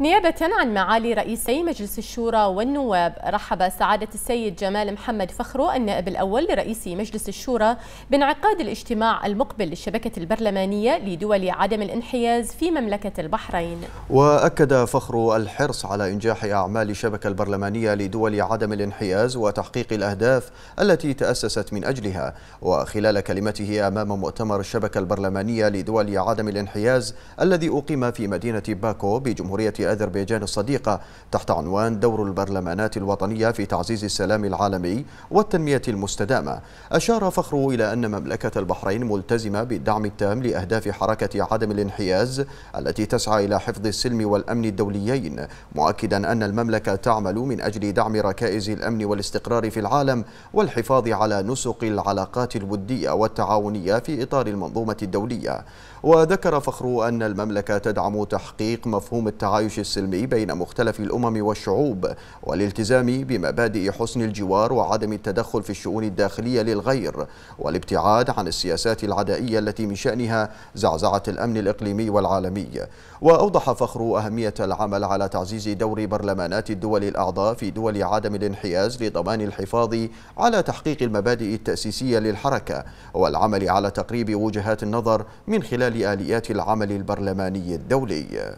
نيابة عن معالي رئيسي مجلس الشورى والنواب رحب سعادة السيد جمال محمد فخرو النائب الأول لرئيس مجلس الشورى بانعقاد الاجتماع المقبل للشبكة البرلمانية لدول عدم الانحياز في مملكة البحرين وأكد فخرو الحرص على إنجاح أعمال الشبكة البرلمانية لدول عدم الانحياز وتحقيق الأهداف التي تأسست من أجلها وخلال كلمته أمام مؤتمر الشبكة البرلمانية لدول عدم الانحياز الذي أقيم في مدينة باكو بجمهورية أذربيجان الصديقة تحت عنوان دور البرلمانات الوطنية في تعزيز السلام العالمي والتنمية المستدامة أشار فخره إلى أن مملكة البحرين ملتزمة بالدعم التام لأهداف حركة عدم الانحياز التي تسعى إلى حفظ السلم والأمن الدوليين مؤكدا أن المملكة تعمل من أجل دعم ركائز الأمن والاستقرار في العالم والحفاظ على نسق العلاقات الودية والتعاونية في إطار المنظومة الدولية وذكر فخرو أن المملكة تدعم تحقيق مفهوم التعايش السلمي بين مختلف الأمم والشعوب والالتزام بمبادئ حسن الجوار وعدم التدخل في الشؤون الداخلية للغير والابتعاد عن السياسات العدائية التي من شأنها زعزعة الأمن الإقليمي والعالمي وأوضح فخر أهمية العمل على تعزيز دور برلمانات الدول الأعضاء في دول عدم الانحياز لضمان الحفاظ على تحقيق المبادئ التأسيسية للحركة والعمل على تقريب وجهات النظر من خلال آليات العمل البرلماني الدولي